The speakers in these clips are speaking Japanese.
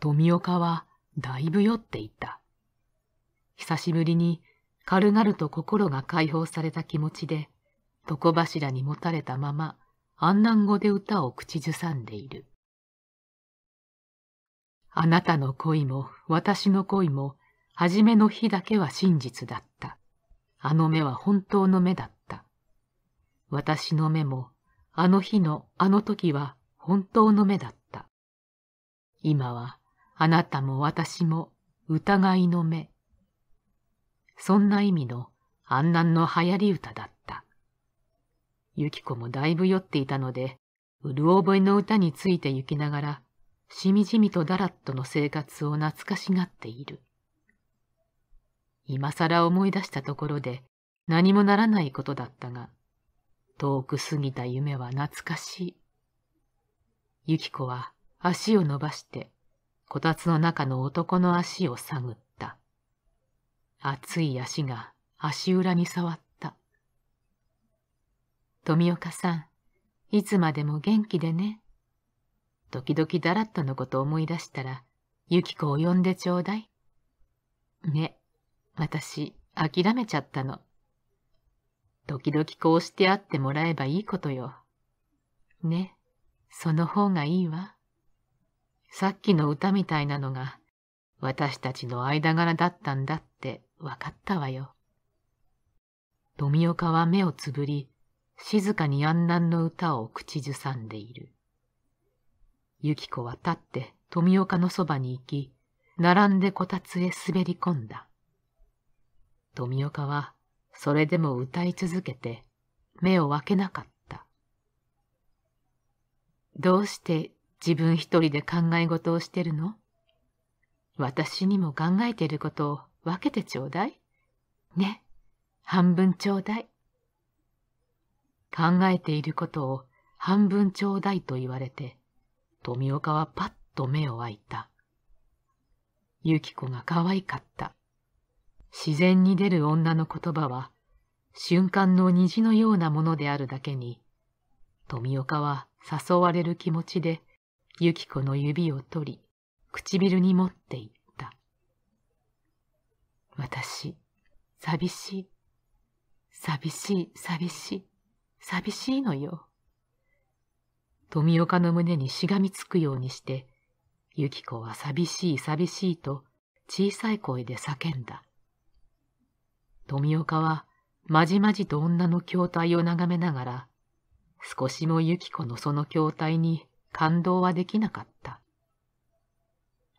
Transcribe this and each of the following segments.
富岡はだいぶ酔っていた。久しぶりに軽々と心が解放された気持ちで、床柱にもたれたまま、安南語で歌を口ずさんでいる。あなたの恋も私の恋も、初めの日だけは真実だった。あの目は本当の目だった。私の目も、あの日のあの時は本当の目だった。今はあなたも私も疑いの目。そんな意味の安南の流行り歌だった。ゆき子もだいぶ酔っていたので、うる覚えの歌について行きながら、しみじみとだらっとの生活を懐かしがっている。今更思い出したところで何もならないことだったが、遠く過ぎた夢は懐かしい。ゆき子は足を伸ばしてこたつの中の男の足を探った。熱い足が足裏に触った。富岡さん、いつまでも元気でね。時々だらっとのこと思い出したら、ゆき子を呼んでちょうだい。ね、私、諦めちゃったの。時々こうして会ってもらえばいいことよ。ね、その方がいいわ。さっきの歌みたいなのが私たちの間柄だったんだってわかったわよ。富岡は目をつぶり、静かに安南の歌を口ずさんでいる。ゆき子は立って富岡のそばに行き、並んでこたつへ滑り込んだ。富岡はそれでも歌い続けて目を分けなかった。どうして自分一人で考え事をしてるの私にも考えていることを分けてちょうだい。ね、半分ちょうだい。考えていることを半分ちょうだいと言われて、富岡はパッと目を開いた。ゆき子が可愛かった。自然に出る女の言葉は、瞬間の虹のようなものであるだけに、富岡は誘われる気持ちでゆき子の指を取り、唇に持っていった。私、寂しい。寂しい、寂しい、寂しいのよ。富岡の胸にしがみつくようにして、ゆき子は寂しい、寂しいと小さい声で叫んだ。富岡はまじまじと女の筐体を眺めながら、少しもゆき子のその筐体に感動はできなかった。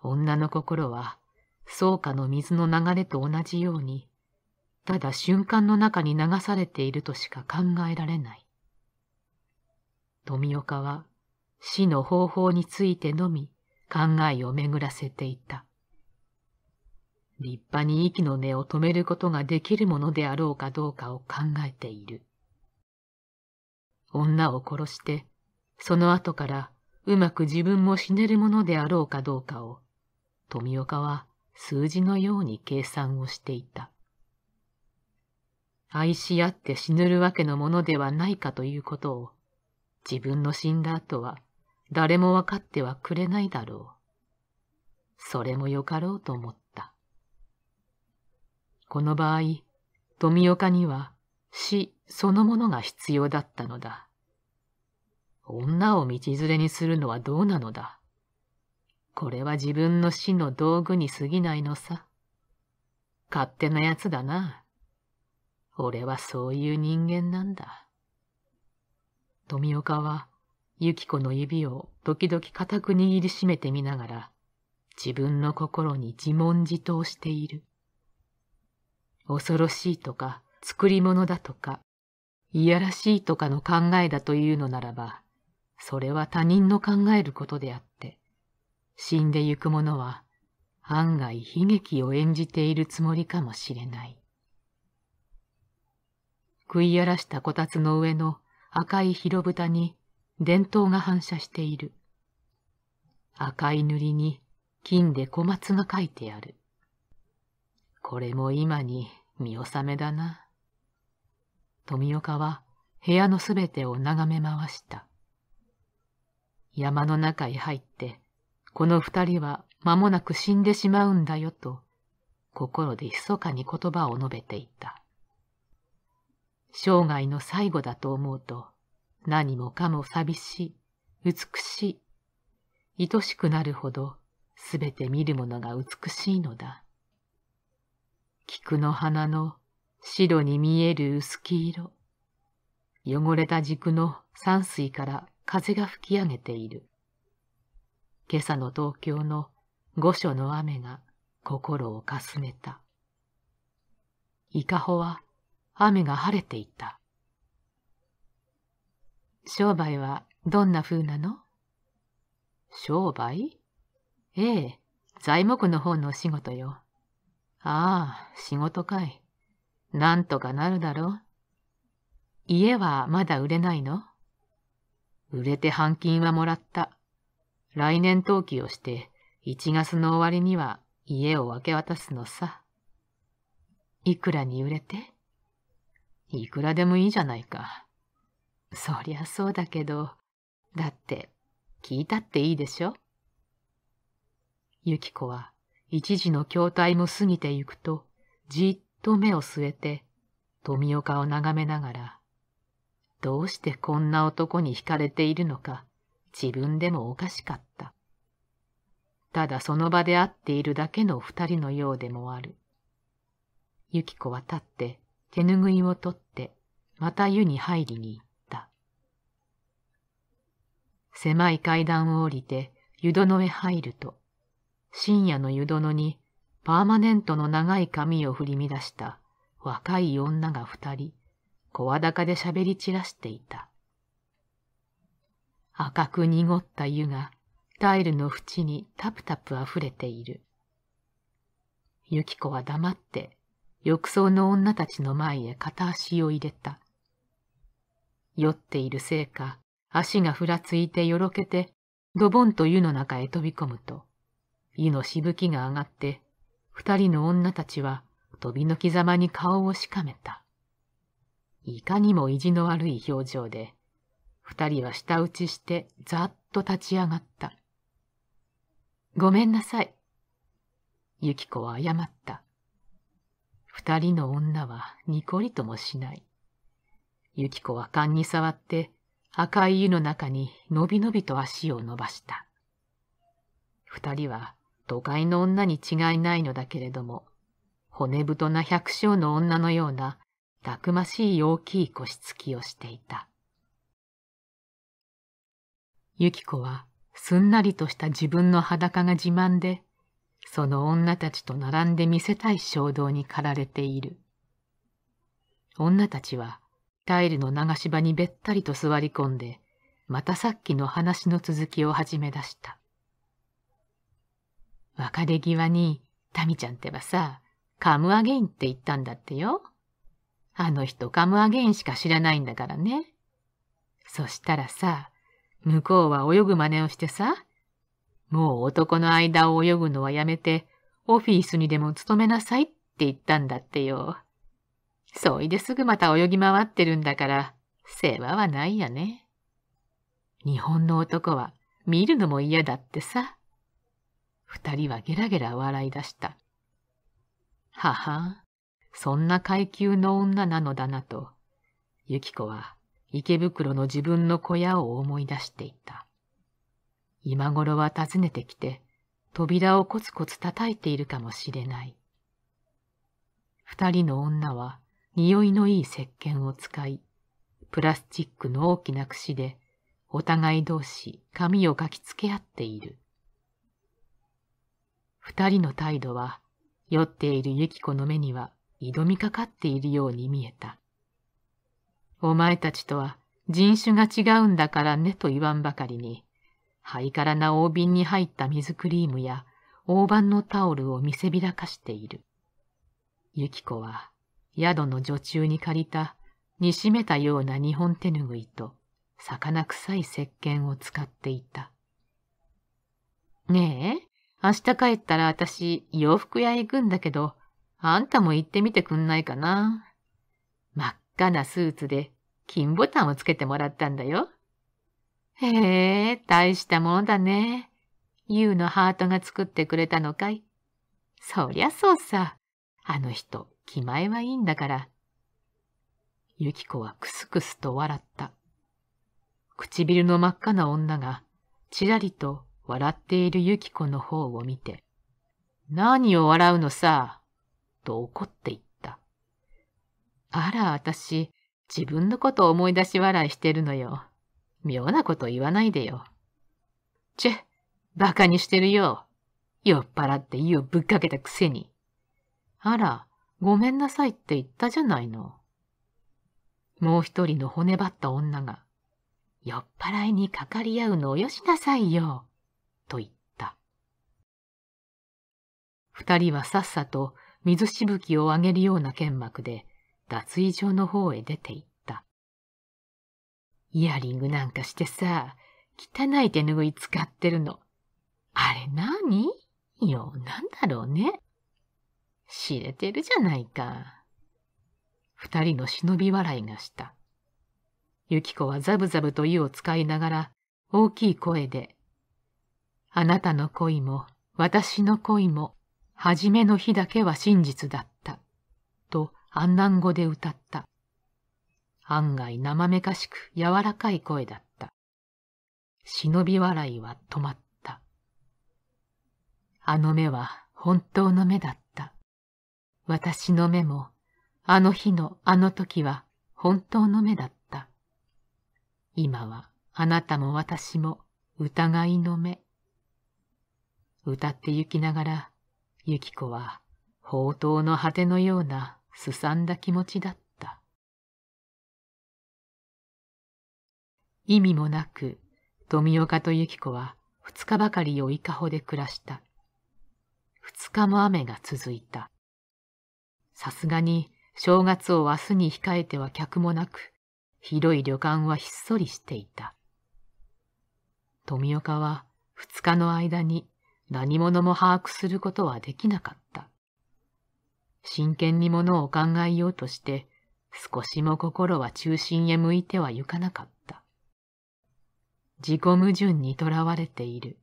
女の心は、草加の水の流れと同じように、ただ瞬間の中に流されているとしか考えられない。富岡は死の方法についてのみ考えを巡らせていた。立派に息の根を止めることができるものであろうかどうかを考えている。女を殺して、その後からうまく自分も死ねるものであろうかどうかを、富岡は数字のように計算をしていた。愛し合って死ぬるわけのものではないかということを、自分の死んだ後は誰もわかってはくれないだろう。それもよかろうと思った。この場合、富岡には死そのものが必要だったのだ。女を道連れにするのはどうなのだ。これは自分の死の道具に過ぎないのさ。勝手な奴だな。俺はそういう人間なんだ。富岡は、ゆき子の指を時々固く握りしめてみながら、自分の心に自問自答している。恐ろしいとか、作り物だとか、いやらしいとかの考えだというのならば、それは他人の考えることであって、死んでゆく者は案外悲劇を演じているつもりかもしれない。食い荒らしたこたつの上の赤い広蓋に電灯が反射している。赤い塗りに金で小松が書いてある。これも今に見納めだな。富岡は部屋のすべてを眺め回した。山の中へ入って、この二人は間もなく死んでしまうんだよと、心で密かに言葉を述べていた。生涯の最後だと思うと、何もかも寂しい、美しい、愛しくなるほど、すべて見るものが美しいのだ。菊の花の白に見える薄黄色、汚れた軸の山水から風が吹き上げている。今朝の東京の御所の雨が心をかすめた。伊香保は雨が晴れていた。商売はどんな風なの商売ええ、材木の方のお仕事よ。ああ、仕事かい。なんとかなるだろう。家はまだ売れないの売れて半金はもらった。来年登記をして、1月の終わりには家を分け渡すのさ。いくらに売れていくらでもいいじゃないか。そりゃそうだけど、だって、聞いたっていいでしょゆき子は、一時の筐体も過ぎてゆくと、じっと目を据えて、富岡を眺めながら、どうしてこんな男に惹かれているのか、自分でもおかしかった。ただその場で会っているだけの二人のようでもある。ゆき子は立って、手ぬぐいを取って、また湯に入りに行った。狭い階段を降りて、湯殿へ入ると、深夜の湯殿に、パーマネントの長い髪を振り乱した若い女が二人、声高で喋り散らしていた。赤く濁った湯がタイルの縁にタプタプ溢れている。ゆき子は黙って浴槽の女たちの前へ片足を入れた。酔っているせいか足がふらついてよろけてドボンと湯の中へ飛び込むと、湯のしぶきが上がって、二人の女たちは飛びのきざまに顔をしかめた。いかにも意地の悪い表情で、二人は舌打ちしてざっと立ち上がった。ごめんなさい。ゆき子は謝った。二人の女はニコリともしない。ゆき子は勘に触って赤い湯の中にのびのびと足を伸ばした。二人は都会の女に違いないのだけれども、骨太な百姓の女のようなたくましい大きい腰つきをしていた。ゆき子はすんなりとした自分の裸が自慢で、その女たちと並んで見せたい衝動に駆られている。女たちはタイルの流し場にべったりと座り込んで、またさっきの話の続きを始め出した。別れ際に、タミちゃんってばさ、カムアゲインって言ったんだってよ。あの人カムアゲインしか知らないんだからね。そしたらさ、向こうは泳ぐ真似をしてさ、もう男の間を泳ぐのはやめて、オフィスにでも勤めなさいって言ったんだってよ。そいですぐまた泳ぎ回ってるんだから、世話はないやね。日本の男は見るのも嫌だってさ。二人はゲラゲラ笑い出した。ははそんな階級の女なのだなと、ゆき子は池袋の自分の小屋を思い出していた。今頃は訪ねてきて、扉をコツコツ叩いているかもしれない。二人の女は匂いのいい石鹸を使い、プラスチックの大きな櫛で、お互い同士髪をかきつけ合っている。二人の態度は、酔っているユキ子の目には挑みかかっているように見えた。お前たちとは人種が違うんだからねと言わんばかりに、ハイカラな大瓶に入った水クリームや大判のタオルを見せびらかしている。ゆきコは宿の女中に借りた煮しめたような日本手ぬぐいと魚臭い石鹸を使っていた。ねえ、明日帰ったら私洋服屋へ行くんだけど、あんたも行ってみてくんないかな。真っ赤なスーツで金ボタンをつけてもらったんだよ。へえ、大したもんだね。ユウのハートが作ってくれたのかい。そりゃそうさ。あの人、気前はいいんだから。ユキコはクスクスと笑った。唇の真っ赤な女が、ちらりと笑っているユキコの方を見て、何を笑うのさ。と怒っていった。あら、私、自分のことを思い出し笑いしてるのよ。妙なこと言わないでよ。チェ、馬鹿にしてるよ。酔っ払って湯をぶっかけたくせに。あら、ごめんなさいって言ったじゃないの。もう一人の骨ばった女が、酔っ払いにかかり合うのをよしなさいよ、と言った。二人はさっさと水しぶきを上げるような剣幕で脱衣所の方へ出て行った。イヤリングなんかしてさ、汚い手ぬぐい使ってるの。あれ何よ、なんだろうね。知れてるじゃないか。二人の忍び笑いがした。ゆき子はザブザブと湯を使いながら大きい声で、あなたの恋も私の恋も初めの日だけは真実だった、と安南語で歌った。案外生めかしく柔らかい声だった。忍び笑いは止まった。あの目は本当の目だった。私の目も、あの日のあの時は本当の目だった。今はあなたも私も疑いの目。歌って行きながらゆき子は、宝刀の果てのようなすさんだ気持ちだった。意味もなく、富岡とゆき子は二日ばかりをいかほで暮らした。二日も雨が続いた。さすがに正月を明日に控えては客もなく、広い旅館はひっそりしていた。富岡は二日の間に何者も把握することはできなかった。真剣にものを考えようとして、少しも心は中心へ向いてはゆかなかった。自己矛盾にとらわれている。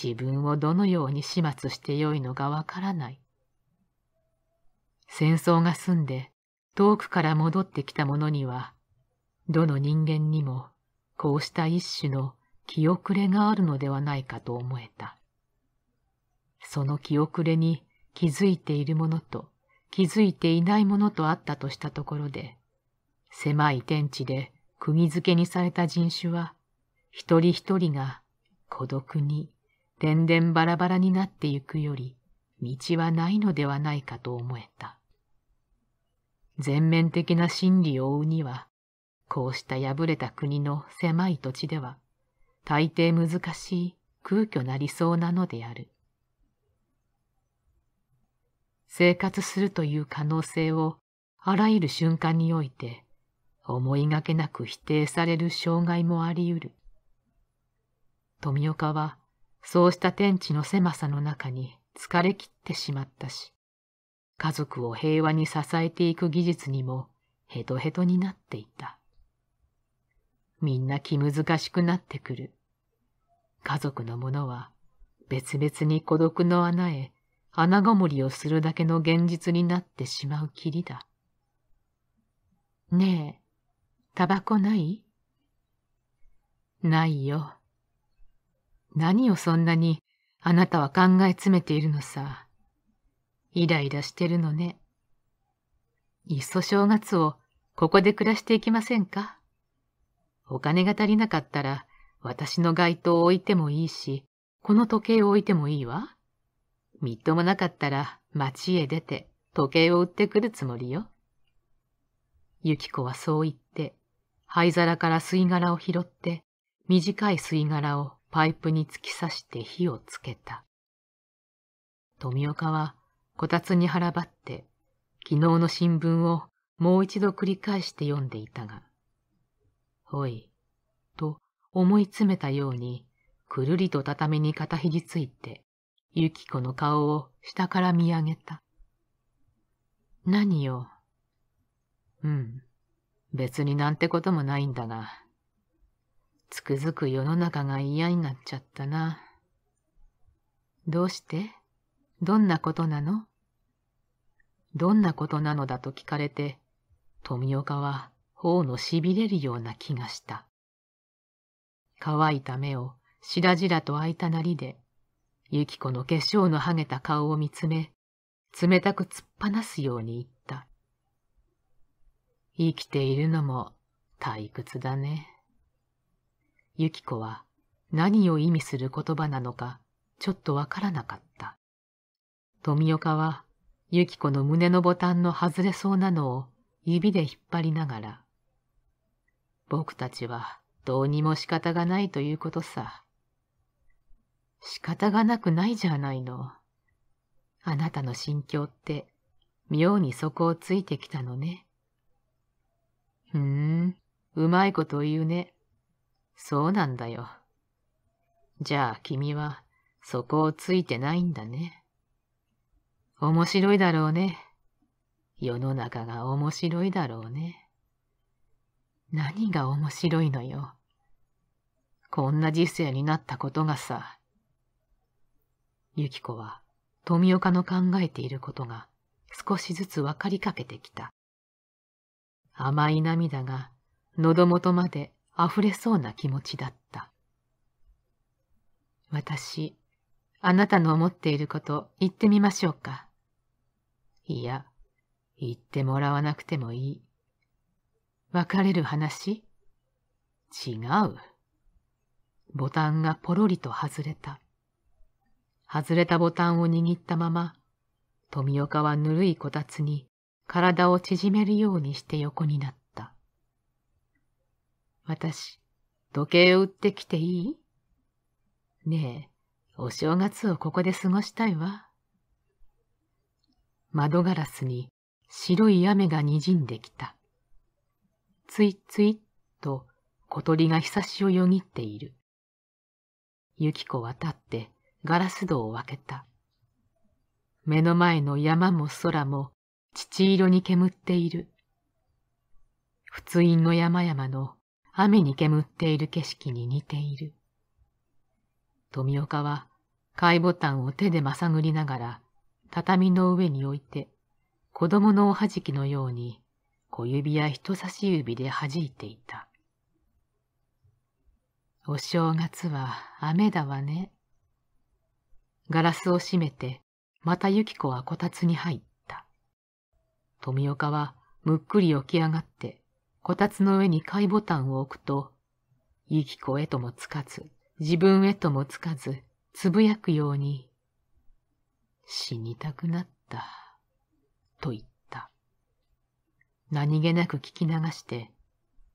自分をどのように始末してよいのかわからない。戦争が済んで遠くから戻ってきた者には、どの人間にもこうした一種の気遅れがあるのではないかと思えた。その気遅れに気づいているものと気づいていないものとあったとしたところで、狭い天地で釘付けにされた人種は、一人一人が孤独に、でんでんバラバラになってゆくより、道はないのではないかと思えた。全面的な真理を追うには、こうした破れた国の狭い土地では、大抵難しい空虚な理想なのである。生活するという可能性をあらゆる瞬間において思いがけなく否定される障害もあり得る。富岡はそうした天地の狭さの中に疲れ切ってしまったし、家族を平和に支えていく技術にもヘトヘトになっていた。みんな気難しくなってくる。家族の者は別々に孤独の穴へ穴ごもりをするだけの現実になってしまうきりだ。ねえ、タバコないないよ。何をそんなにあなたは考え詰めているのさ。イライラしてるのね。いっそ正月をここで暮らしていきませんかお金が足りなかったら私の街灯を置いてもいいし、この時計を置いてもいいわ。みっともなかったら町へ出て時計を売ってくるつもりよ。ゆき子はそう言って、灰皿から吸い殻を拾って、短い吸い殻をパイプに突き刺して火をつけた。富岡はこたつに腹ばって、昨日の新聞をもう一度繰り返して読んでいたが、ほい、と思い詰めたように、くるりと畳に片ひりついて、ゆき子の顔を下から見上げた。何よ。うん。別になんてこともないんだが。つくづく世の中が嫌になっちゃったな。どうしてどんなことなのどんなことなのだと聞かれて、富岡は頬のしびれるような気がした。乾いた目をしらじらと開いたなりでゆき子の化粧のはげた顔を見つめ、冷たく突っ放すように言った。生きているのも退屈だね。ゆき子は何を意味する言葉なのかちょっとわからなかった。富岡はゆき子の胸のボタンの外れそうなのを指で引っ張りながら、僕たちはどうにも仕方がないということさ。仕方がなくないじゃないの。あなたの心境って、妙に底をついてきたのね。ふーん、うまいこと言うね。そうなんだよ。じゃあ君は、底をついてないんだね。面白いだろうね。世の中が面白いだろうね。何が面白いのよ。こんな時世になったことがさ。ゆきコは富岡の考えていることが少しずつ分かりかけてきた。甘い涙が喉元まで溢れそうな気持ちだった。私、あなたの思っていること言ってみましょうか。いや、言ってもらわなくてもいい。別れる話違う。ボタンがポロリと外れた。外れたボタンを握ったまま、富岡はぬるいこたつに体を縮めるようにして横になった。私、時計を売ってきていいねえ、お正月をここで過ごしたいわ。窓ガラスに白い雨がにじんできた。ついついっと小鳥がひさしをよぎっている。ゆき子は立ってガラス戸を開けた。目の前の山も空も乳色に煙っている。通院の山々の雨に煙っている景色に似ている。富岡は貝ボタンを手でまさぐりながら畳の上に置いて子供のおはじきのように小指や人差し指で弾いていた。お正月は雨だわね。ガラスを閉めて、またユキ子はこたつに入った。富岡はむっくり起き上がって、こたつの上に貝ボタンを置くと、ユキ子へともつかず、自分へともつかず、つぶやくように、死にたくなった、と言った。何気なく聞き流して、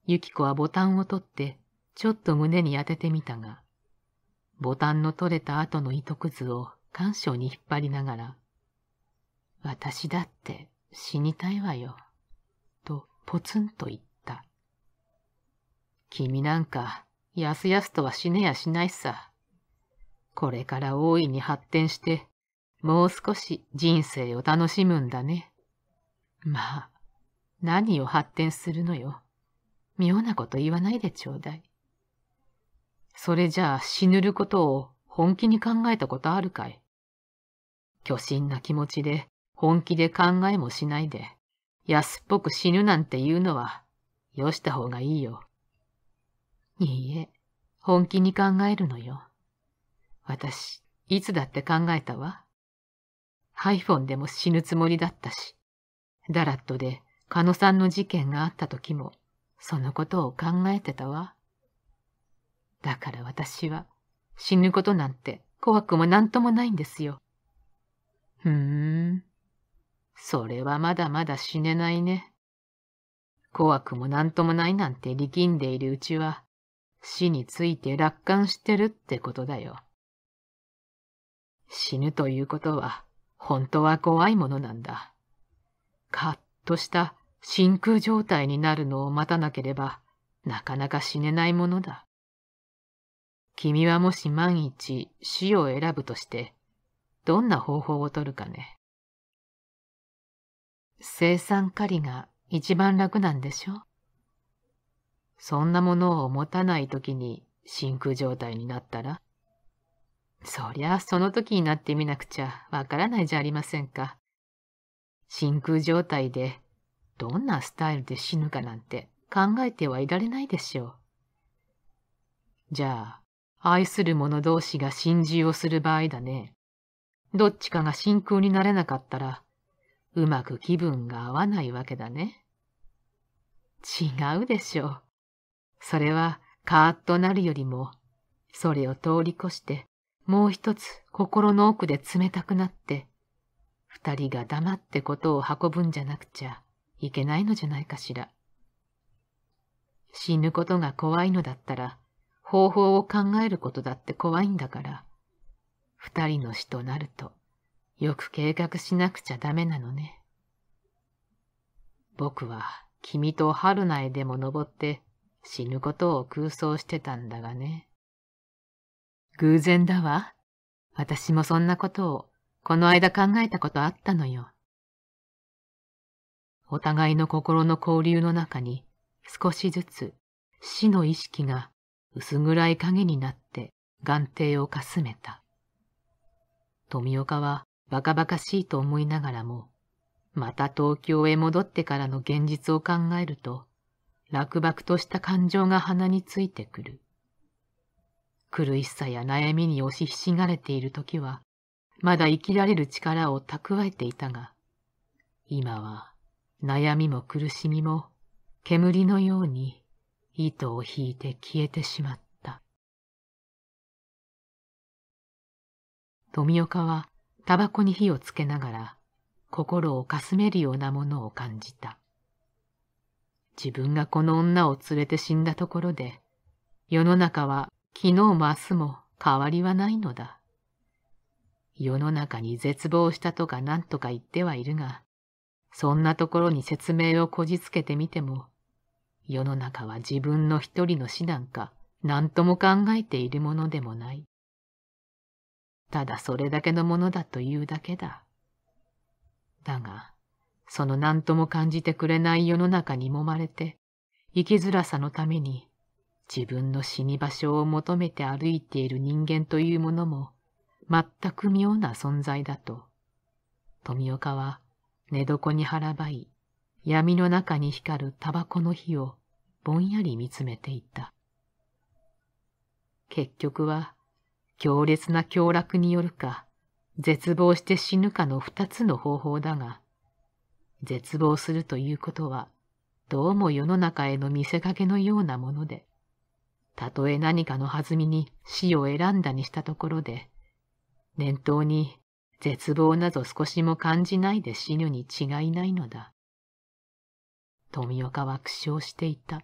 ユキ子はボタンを取って、ちょっと胸に当ててみたが、ボタンの取れた後の糸くずを干渉に引っ張りながら、私だって死にたいわよ、とポツンと言った。君なんか、やすやすとは死ねやしないさ。これから大いに発展して、もう少し人生を楽しむんだね。まあ、何を発展するのよ。妙なこと言わないでちょうだい。それじゃあ死ぬることを本気に考えたことあるかい巨心な気持ちで本気で考えもしないで安っぽく死ぬなんて言うのはよした方がいいよ。いいえ、本気に考えるのよ。私、いつだって考えたわ。ハイフォンでも死ぬつもりだったし、ダラットで狩野さんの事件があった時も、そのことを考えてたわ。だから私は死ぬことなんて怖くも何ともないんですよ。ふーん。それはまだまだ死ねないね。怖くも何ともないなんて力んでいるうちは、死について楽観してるってことだよ。死ぬということは、本当は怖いものなんだ。カッとした真空状態になるのを待たなければ、なかなか死ねないものだ。君はもし万一死を選ぶとして、どんな方法をとるかね。生産狩りが一番楽なんでしょそんなものを持たない時に真空状態になったらそりゃその時になってみなくちゃわからないじゃありませんか。真空状態でどんなスタイルで死ぬかなんて考えてはいられないでしょう。じゃあ愛する者同士が心中をする場合だね。どっちかが真空になれなかったら、うまく気分が合わないわけだね。違うでしょう。それはカーッとなるよりも、それを通り越して、もう一つ心の奥で冷たくなって、二人が黙ってことを運ぶんじゃなくちゃいけないのじゃないかしら。死ぬことが怖いのだったら、方法を考えることだって怖いんだから、二人の死となると、よく計画しなくちゃダメなのね。僕は君と春苗でも登って死ぬことを空想してたんだがね。偶然だわ。私もそんなことをこの間考えたことあったのよ。お互いの心の交流の中に少しずつ死の意識が薄暗い影になって眼底をかすめた。富岡はバカバカしいと思いながらも、また東京へ戻ってからの現実を考えると、落漠とした感情が鼻についてくる。苦しさや悩みに押しひしがれている時は、まだ生きられる力を蓄えていたが、今は悩みも苦しみも煙のように糸を引いて消えてしまった。富岡はタバコに火をつけながら心をかすめるようなものを感じた。自分がこの女を連れて死んだところで、世の中は昨日も明日も変わりはないのだ。世の中に絶望したとか何とか言ってはいるが、そんなところに説明をこじつけてみても、世の中は自分の一人の死なんか何とも考えているものでもない。ただそれだけのものだというだけだ。だが、その何とも感じてくれない世の中に揉まれて、生きづらさのために自分の死に場所を求めて歩いている人間というものも、全く妙な存在だと、富岡は寝床に腹ばい、闇の中に光るタバコの火をぼんやり見つめていた。結局は、強烈な凶楽によるか、絶望して死ぬかの二つの方法だが、絶望するということは、どうも世の中への見せかけのようなもので、たとえ何かの弾みに死を選んだにしたところで、念頭に絶望など少しも感じないで死ぬに違いないのだ。富岡は苦笑していた。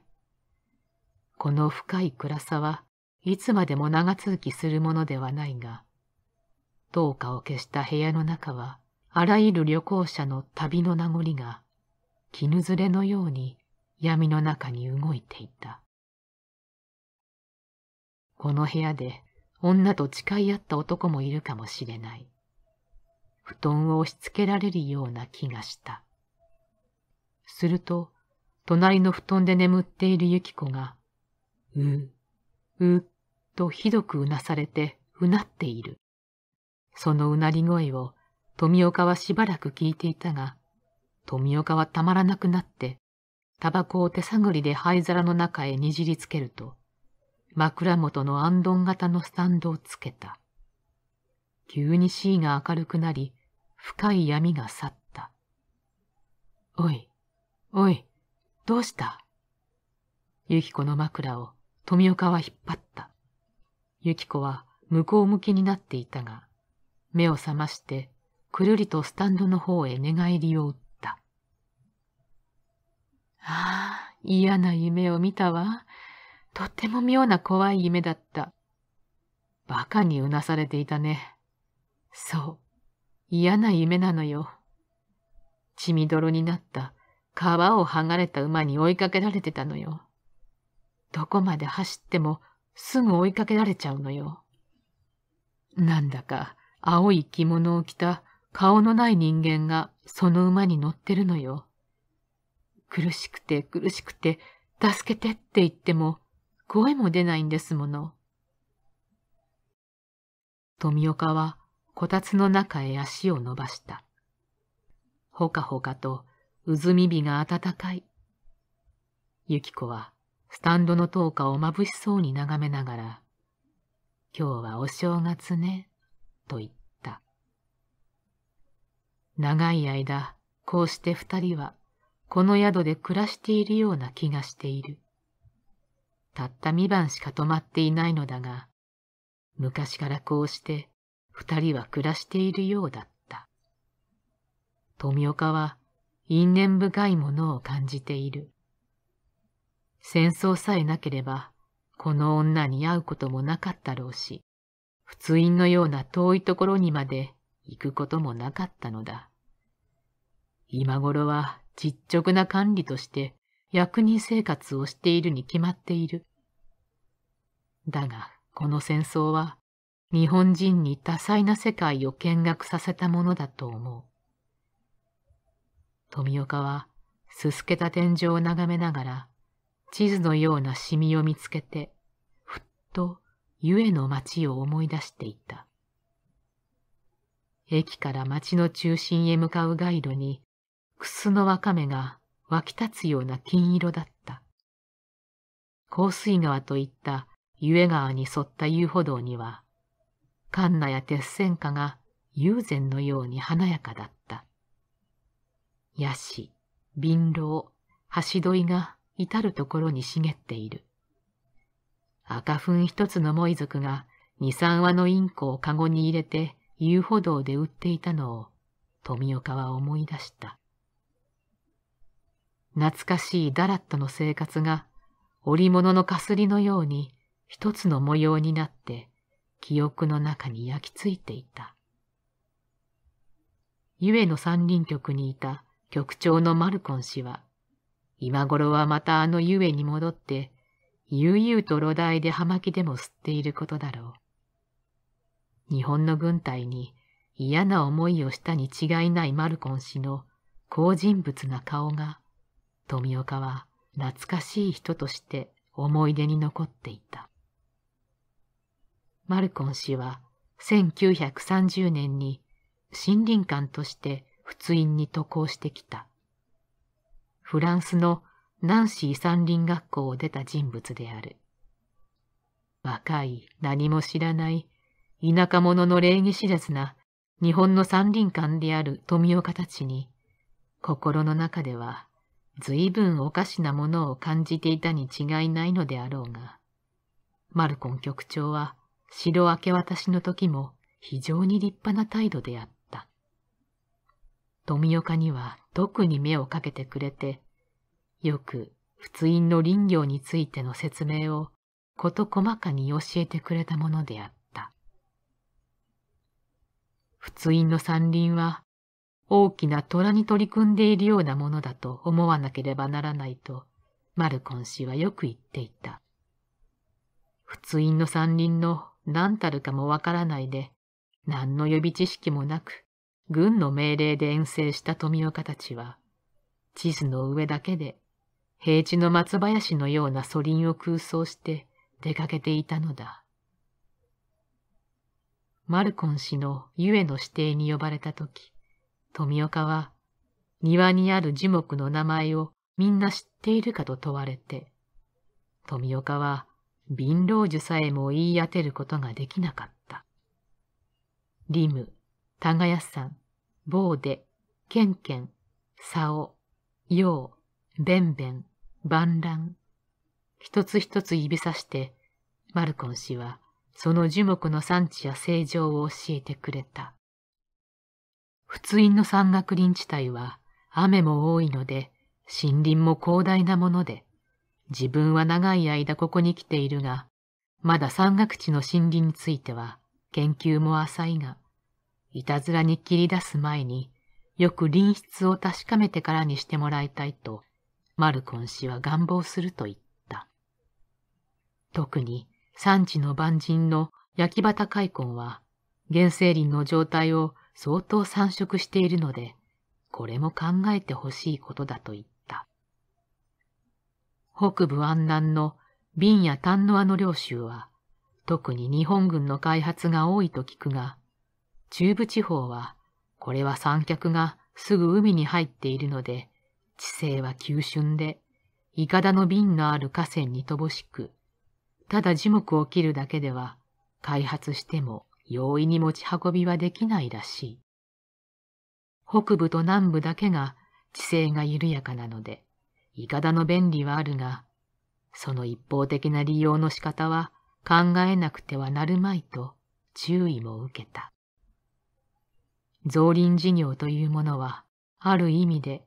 この深い暗さはいつまでも長続きするものではないが、灯火を消した部屋の中は、あらゆる旅行者の旅の名残が、絹ずれのように闇の中に動いていた。この部屋で女と誓い合った男もいるかもしれない。布団を押し付けられるような気がした。すると、隣の布団で眠っているゆき子が、う、う、とひどくうなされて、うなっている。そのうなり声を、富岡はしばらく聞いていたが、富岡はたまらなくなって、タバコを手探りで灰皿の中へにじりつけると、枕元のあんどん型のスタンドをつけた。急に C が明るくなり、深い闇が去った。おい、おい、どうしたゆきこの枕を富岡は引っ張った。ゆきこは向こう向きになっていたが、目を覚まして、くるりとスタンドの方へ寝返りを打った。ああ、嫌な夢を見たわ。とっても妙な怖い夢だった。馬鹿にうなされていたね。そう、嫌な夢なのよ。血みどろになった皮を剥がれた馬に追いかけられてたのよ。どこまで走ってもすぐ追いかけられちゃうのよ。なんだか青い着物を着た顔のない人間がその馬に乗ってるのよ。苦しくて苦しくて助けてって言っても声も出ないんですもの。富岡はこたつの中へ足を伸ばした。ほかほかとうずみ火が暖かい。ゆき子は、スタンドの塔下を眩しそうに眺めながら、今日はお正月ね、と言った。長い間、こうして二人は、この宿で暮らしているような気がしている。たった二晩しか泊まっていないのだが、昔からこうして二人は暮らしているようだった。富岡は因縁深いものを感じている。戦争さえなければ、この女に会うこともなかったろうし、普通院のような遠いところにまで行くこともなかったのだ。今頃は実直な管理として役人生活をしているに決まっている。だが、この戦争は日本人に多彩な世界を見学させたものだと思う。富岡は、すすけた天井を眺めながら、地図のようなシミを見つけて、ふっと、ゆえの町を思い出していた。駅から町の中心へ向かう街路に、くすのわかめが湧き立つような金色だった。香水川といったゆえ川に沿った遊歩道には、カンナや鉄線花が友禅のように華やかだった。ヤシ、ビンロウ、ハシドイが至るところに茂っている。赤粉一つのモイ族が二三羽のインコをカゴに入れて遊歩道で売っていたのを富岡は思い出した。懐かしいダラットの生活が織物のかすりのように一つの模様になって記憶の中に焼き付いていた。ゆえの三輪局にいた局長のマルコン氏は、今頃はまたあのゆえに戻って、悠々と炉台で葉巻でも吸っていることだろう。日本の軍隊に嫌な思いをしたに違いないマルコン氏の好人物な顔が、富岡は懐かしい人として思い出に残っていた。マルコン氏は1930年に森林館として仏院に渡航してきた。フランスのナンシー山林学校を出た人物である。若い、何も知らない、田舎者の礼儀知らずな、日本の山林館である富岡たちに、心の中では、随分おかしなものを感じていたに違いないのであろうが、マルコン局長は、城明け渡しの時も非常に立派な態度であった。富岡には特に目をかけてくれて、よく仏印の林業についての説明を事細かに教えてくれたものであった。仏院の山林は大きな虎に取り組んでいるようなものだと思わなければならないと、マルコン氏はよく言っていた。仏院の山林の何たるかもわからないで、何の予備知識もなく、軍の命令で遠征した富岡たちは、地図の上だけで、平地の松林のようなリ林を空想して出かけていたのだ。マルコン氏のゆえの指定に呼ばれたとき、富岡は、庭にある樹木の名前をみんな知っているかと問われて、富岡は、貧老樹さえも言い当てることができなかった。リム、耕さん、ボで、けんけん、さお、よう、べんべん、万乱。ン一つ一つ指さして、マルコン氏は、その樹木の産地や正常を教えてくれた。通院の山岳林地帯は、雨も多いので、森林も広大なもので、自分は長い間ここに来ているが、まだ山岳地の森林については、研究も浅いが、いたずらに切り出す前に、よく臨室を確かめてからにしてもらいたいと、マルコン氏は願望すると言った。特に産地の万人の焼き畑開墾は、原生林の状態を相当散食しているので、これも考えてほしいことだと言った。北部安南の瓶や丹の輪の領州は、特に日本軍の開発が多いと聞くが、中部地方は、これは三脚がすぐ海に入っているので、地勢は急峻で、いかだの瓶のある河川に乏しく、ただ樹木を切るだけでは、開発しても容易に持ち運びはできないらしい。北部と南部だけが地勢が緩やかなので、いかだの便利はあるが、その一方的な利用の仕方は考えなくてはなるまいと注意も受けた。造林事業というものは、ある意味で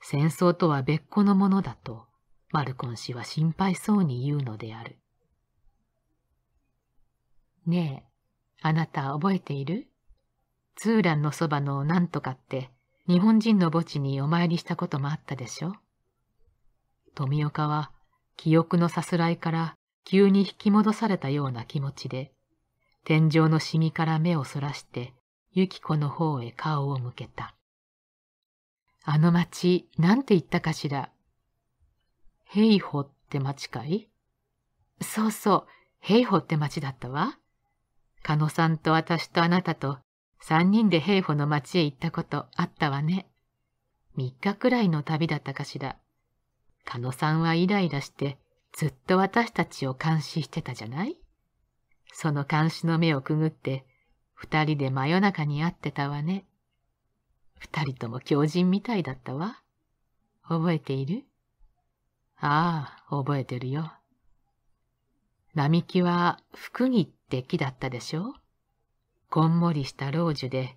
戦争とは別個のものだと、マルコン氏は心配そうに言うのである。ねえ、あなた覚えているツーランのそばのなんとかって、日本人の墓地にお参りしたこともあったでしょ富岡は、記憶のさすらいから急に引き戻されたような気持ちで、天井のシミから目をそらしてゆき子の方へ顔を向けた。あの町、なんて言ったかしら。ヘイホって町かいそうそう、ヘイホって町だったわ。カノさんと私とあなたと三人でヘイホの町へ行ったことあったわね。三日くらいの旅だったかしら。カノさんはイライラしてずっと私たちを監視してたじゃないその監視の目をくぐって二人で真夜中に会ってたわね。二人とも狂人みたいだったわ。覚えているああ、覚えてるよ。並木は福木って木だったでしょこんもりした老樹で、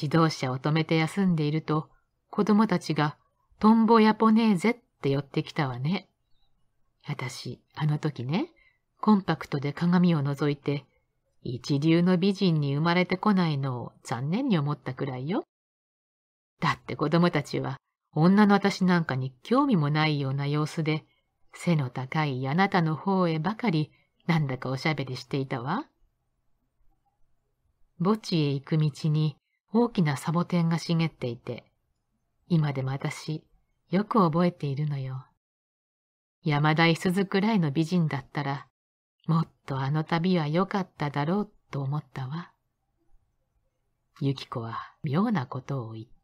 自動車を止めて休んでいると、子供たちが、トンボヤポネーゼって寄ってきたわね。私、あの時ね、コンパクトで鏡を覗いて、一流の美人に生まれてこないのを残念に思ったくらいよ。だって子供たちは女の私なんかに興味もないような様子で、背の高いあなたの方へばかりなんだかおしゃべりしていたわ。墓地へ行く道に大きなサボテンが茂っていて、今でも私、よく覚えているのよ。山田五十くらいの美人だったら、もっとあの旅は良かっただろうと思ったわ。ゆき子は妙なことを言った。